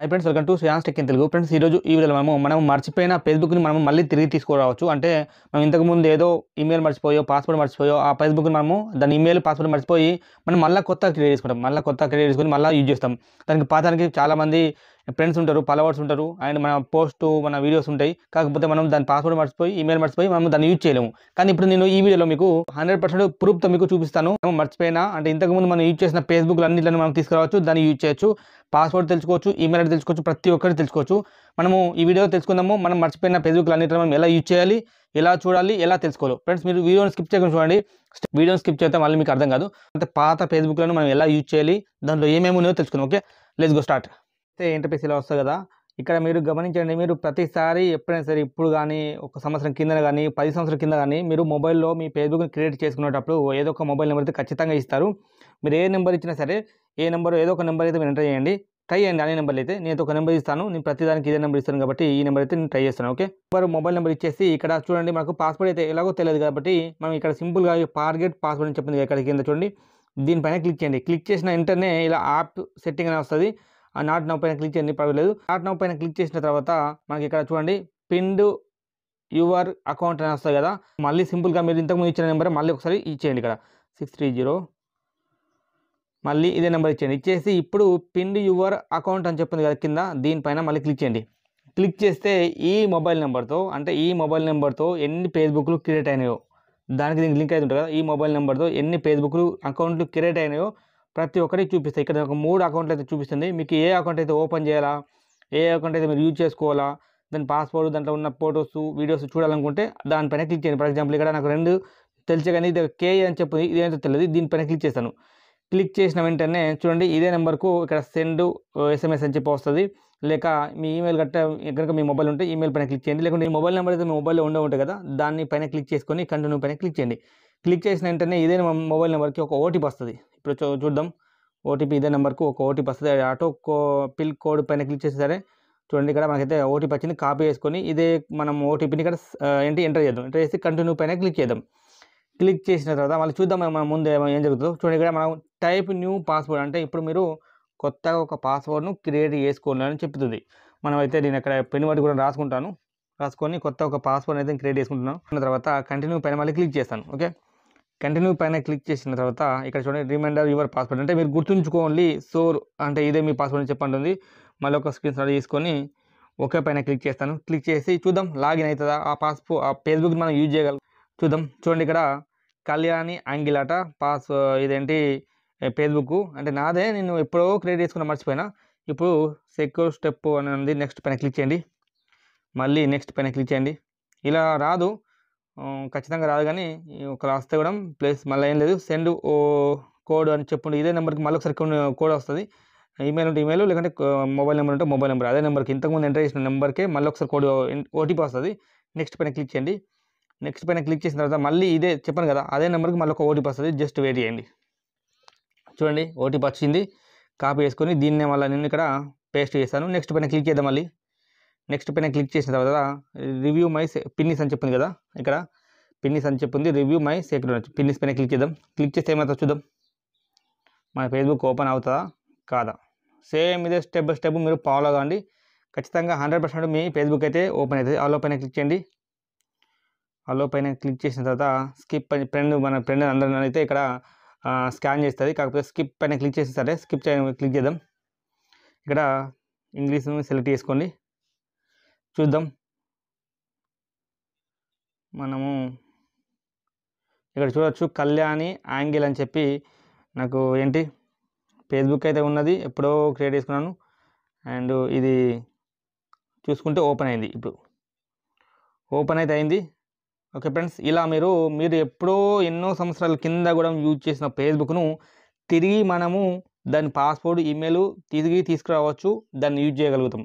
high friends welcome to Shreyans tech in Telugu friends ఈరోజు ఈ విధంగా మనము మనం మర్చిపోయిన ఫేస్బుక్ని మనం మళ్ళీ తిరిగి తీసుకురావచ్చు అంటే మనం ఇంతకుముందు ఏదో ఈమెయిల్ మర్చిపోయో పాస్వర్డ్ మర్చిపోయో ఆ ఫేస్బుక్ని మనము దాని ఈమెయిల్ పాస్వర్డ్ మర్చిపోయి మనం మళ్ళీ కొత్త క్రియేట్ చేసుకుంటాం మళ్ళీ కొత్త క్రియేట్ చేసుకుని మళ్ళీ యూజ్ చేస్తాం దానికి పాతానికి చాలామంది ఫ్రెండ్స్ ఉంటారు ఫాలోవర్స్ ఉంటారు అండ్ మన పోస్ట్ మన వీడియోస్ ఉంటాయి కాకపోతే మనం దాని పాస్వర్డ్ మర్చిపోయి ఈమెయిల్ మర్చిపోయి మనం దాన్ని యూజ్ చేయలేము కానీ ఇప్పుడు నేను ఈ వీడియోలో మీకు హండ్రెడ్ పర్సెంట్ ప్రూఫ్తో మీకు చూపిస్తాను మర్చిపోయినా అంటే ఇంతకుముందు మనం యూజ్ చేసిన ఫేస్బుక్ అన్నింటిని మనం తీసుకురావచ్చు దాన్ని యూజ్ చేయొచ్చు పాస్వర్డ్ తెలుసుకోవచ్చు ఈమెయిల్ ఐడి తెలుసుకోవచ్చు ప్రతి ఒక్కరు తెలుసుకోవచ్చు మనము ఈ వీడియో తెలుసుకుందాము మనం మర్చిపోయిన ఫేస్బుక్ అన్నింటిని మనం ఎలా యూజ్ చేయాలి ఎలా చూడాలి ఎలా తెలుసుకోవాలి ఫ్రెండ్స్ మీరు వీడియోని స్కిప్ చేయకుండా చూడండి వీడియోని స్కిప్ చేస్తే మళ్ళీ మీకు అర్థం కాదు అంటే పాత ఫేస్బుక్లను మనం ఎలా యూజ్ చేయాలి దాంట్లో ఏమేమి ఉన్నాయో తెలుసుకుందాం ఓకే లెట్స్ గో స్టార్ట్ ఇలా వస్తుంది కదా ఇక్కడ మీరు గమనించండి మీరు ప్రతిసారి ఎప్పుడైనా సరే ఇప్పుడు కానీ ఒక సంవత్సరం కింద కానీ పది సంవత్సరం కింద కానీ మీరు మొబైల్లో మీ ఫేస్బుక్ని క్రియేట్ చేసుకునేటప్పుడు ఏదో ఒక మొబైల్ నెంబర్ అయితే ఖచ్చితంగా ఇస్తారు మీరు ఏ నెంబర్ ఇచ్చినా సరే ఏ నెంబర్ ఏదో ఒక నెంబర్ అయితే మీరు ఎంటర్ చేయండి ట్రై చేయండి అనే నెంబర్లు అయితే నేను ఒక నెంబర్ ఇస్తాను నేను ప్రతిదానికి ఇదే నెంబర్ ఇస్తాను కాబట్టి ఈ నెంబర్ అయితే నేను ట్రై చేస్తాను ఓకే మరి మొబైల్ నెంబర్ ఇచ్చేసి ఇక్కడ చూడండి మనకు పాస్వర్డ్ అయితే ఎలాగో తెలియదు కాబట్టి మనం ఇక్కడ సింపుల్గా టార్గెట్ పాస్వర్డ్ అని చెప్పింది ఇక్కడ కింద చూడండి దీనిపైన క్లిక్ చేయండి క్లిక్ చేసిన వెంటనే ఇలా యాప్ సెట్టింగ్ అని వస్తుంది ఆ నాట్ నౌ పైన క్లిక్ చేయండి పర్వాలేదు నాట్ నౌ పైన క్లిక్ చేసిన తర్వాత మనకి ఇక్కడ చూడండి పిండ్ యువర్ అకౌంట్ అని వస్తుంది కదా మళ్ళీ సింపుల్గా మీరు ఇంతకుముందు ఇచ్చిన నెంబర్ మళ్ళీ ఒకసారి ఇచ్చేయండి ఇక్కడ సిక్స్ త్రీ జీరో మళ్ళీ ఇదే నెంబర్ ఇచ్చేయండి ఇచ్చేసి ఇప్పుడు పిండ్ యువర్ అకౌంట్ అని చెప్పింది కదా కింద దీనిపైన మళ్ళీ క్లిక్ చేయండి క్లిక్ చేస్తే ఈ మొబైల్ నెంబర్తో అంటే ఈ మొబైల్ నెంబర్తో ఎన్ని ఫేస్బుక్లు క్రియేట్ అయినాయో దానికి దీనికి లింక్ అయితే ఉంటుంది కదా ఈ మొబైల్ నెంబర్తో ఎన్ని ఫేస్బుక్లు అకౌంట్లు క్రియేట్ అయినాయో ప్రతి ఒక్కరి చూపిస్తాయి ఇక్కడ ఒక మూడు అకౌంట్లు అయితే చూపిస్తుంది మీకు ఏ అకౌంట్ అయితే ఓపెన్ చేయాలా ఏ అకౌంట్ అయితే మీరు యూజ్ చేసుకోవాలా దాని పాస్వర్డ్ దాంట్లో ఉన్న ఫోటోస్ వీడియోస్ చూడాలనుకుంటే దానిపైన క్లిక్ చేయండి ఫర్ ఎగ్జాంపుల్ ఇక్కడ నాకు రెండు తెలిసే కానీ ఇది కే అని చెప్పింది ఇదేంటో తెలియదు దీనిపైన క్లిక్ చేస్తాను క్లిక్ చేసిన వెంటనే చూడండి ఇదే నెంబర్కు ఇక్కడ సెండ్ ఎస్ఎంఎస్ అని చెప్పి వస్తుంది లేక మీ ఈమెయిల్ గట్ట కనుక మీ మొబైల్ ఉంటే ఈమెయిల్ పైన క్లిక్ చేయండి లేకుంటే మీ మొబైల్ నెంబర్ అయితే మీ మొబైల్లో ఉండే ఉంటుంది కదా దాన్ని పైన క్లిక్ చేసుకొని కంటిన్యూ పైన క్లిక్ చేయండి క్లిక్ చేసిన వెంటనే ఇదే మొబైల్ నెంబర్కి ఒక ఓటీపీ వస్తుంది ఇప్పుడు చూద్దాం ఓటీపీ ఇదే నెంబర్కు ఒక ఓటీపీ వస్తుంది ఆటో కో పిల్ కోడ్ పైన క్లిక్ చేస్తే సరే చూడండి ఇక్కడ మనకైతే ఓటీపీ వచ్చింది కాపీ చేసుకొని ఇదే మనం ఓటీపీని ఇక్కడ ఏంటి ఎంటర్ చేద్దాం ఎంటర్ చేసి కంటిన్యూ పైన క్లిక్ చేద్దాం క్లిక్ చేసిన తర్వాత మళ్ళీ చూద్దాం మనం ముందు ఏం జరుగుతుందో చూడండి ఇక్కడ మనం టైప్ న్యూ పాస్వర్డ్ అంటే ఇప్పుడు మీరు కొత్తగా ఒక పాస్వర్డ్ను క్రియేట్ చేసుకోండి అని చెప్తుంది మనం అయితే నేను ఇక్కడ పెన్ వర్డ్ కూడా రాసుకుంటాను రాసుకొని కొత్త ఒక పాస్వర్డ్ అయితే క్రియేట్ చేసుకుంటున్నాను తర్వాత కంటిన్యూ పైన మళ్ళీ క్లిక్ చేస్తాను ఓకే కంటిన్యూ పైన క్లిక్ చేసిన తర్వాత ఇక్కడ చూడండి రిమైండర్ యువర్ పాస్వర్డ్ అంటే మీరు గుర్తుంచుకోండి సోర్ అంటే ఇదే మీ పాస్వర్డ్ అని చెప్పండి మళ్ళీ ఒక స్క్రీన్ షాట్ తీసుకొని ఓకే పైన క్లిక్ చేస్తాను క్లిక్ చేసి చూద్దాం లాగిన్ అవుతుందా ఆ పాస్పో ఆ ఫేస్బుక్ మనం యూజ్ చేయగలం చూద్దాం చూడండి ఇక్కడ కళ్యాణి అంగిలాట పాస్ ఇదేంటి ఫేస్బుక్ అంటే నాదే నేను ఎప్పుడో క్రియేట్ చేసుకున్న మర్చిపోయినా ఇప్పుడు సెక్యూర్ స్టెప్ అని ఉంది నెక్స్ట్ పైన క్లిక్ చేయండి మళ్ళీ నెక్స్ట్ పైన క్లిక్ చేయండి ఇలా రాదు ఖచ్చితంగా రాదు కానీ ఒక రాస్తే కూడా ప్లేస్ మళ్ళీ ఏం లేదు సెండ్ ఓ కోడ్ అని చెప్పండి ఇదే నెంబర్కి మళ్ళీ ఒకసారి కోడ్ వస్తుంది ఈమెయిల్ ఉంటే ఈమెయిల్ లేకుంటే మొబైల్ నెంబర్ ఉంటే మొబైల్ నెంబర్ అదే నెంబర్కి ఇంతకుముందు ఎంటర్ చేసిన నెంబర్కే మళ్ళీ ఒకసారి కోడ్ ఓటీపీ వస్తుంది నెక్స్ట్ పైన క్లిక్ చేయండి నెక్స్ట్ పైన క్లిక్ చేసిన తర్వాత మళ్ళీ ఇదే చెప్పాను కదా అదే నెంబర్కి మళ్ళీ ఒక ఓటీపీ వస్తుంది జస్ట్ వెయిట్ చేయండి చూడండి ఓటీపీ వచ్చింది కాపీ వేసుకొని దీన్నే మళ్ళీ నేను ఇక్కడ పేస్ట్ చేస్తాను నెక్స్ట్ పైన క్లిక్ చేద్దాం మళ్ళీ నెక్స్ట్ పైన క్లిక్ చేసిన తర్వాత రివ్యూ మై పిన్నిస్ అని చెప్పింది కదా ఇక్కడ పిన్నిస్ అని చెప్పింది రివ్యూ మై సేక్రెట్ పిన్నిస్ పైన క్లిక్ చేద్దాం క్లిక్ చేస్తే ఏమవుతుందో చూద్దాం మన ఫేస్బుక్ ఓపెన్ అవుతుందా కాదా సేమ్ ఇదే స్టెప్ బై స్టెప్ మీరు ఫాలో కావండి ఖచ్చితంగా హండ్రెడ్ పర్సెంట్ మీ ఫేస్బుక్ అయితే ఓపెన్ అవుతుంది ఆలో పైన క్లిక్ చేయండి ఆలో పైన క్లిక్ చేసిన తర్వాత స్కిప్ అని ఫ్రెండ్ మన ఫ్రెండ్ అందరిని అయితే ఇక్కడ స్కాన్ చేస్తుంది కాకపోతే స్కిప్ పైన క్లిక్ చేసిన సరే స్కిప్ క్లిక్ చేద్దాం ఇక్కడ ఇంగ్లీష్ను సెలెక్ట్ చేసుకోండి చూద్దాం మనము ఇక్కడ చూడవచ్చు కళ్యాణి యాంగిల్ అని చెప్పి నాకు ఏంటి ఫేస్బుక్ అయితే ఉన్నది ఎప్పుడో క్రియేట్ చేసుకున్నాను అండ్ ఇది చూసుకుంటే ఓపెన్ అయింది ఇప్పుడు ఓపెన్ అయితే అయింది ఓకే ఫ్రెండ్స్ ఇలా మీరు మీరు ఎప్పుడో ఎన్నో సంవత్సరాల కింద కూడా యూజ్ చేసిన ఫేస్బుక్ను తిరిగి మనము దాని పాస్వర్డ్ ఈమెయిల్ తిరిగి తీసుకురావచ్చు దాన్ని యూజ్ చేయగలుగుతాం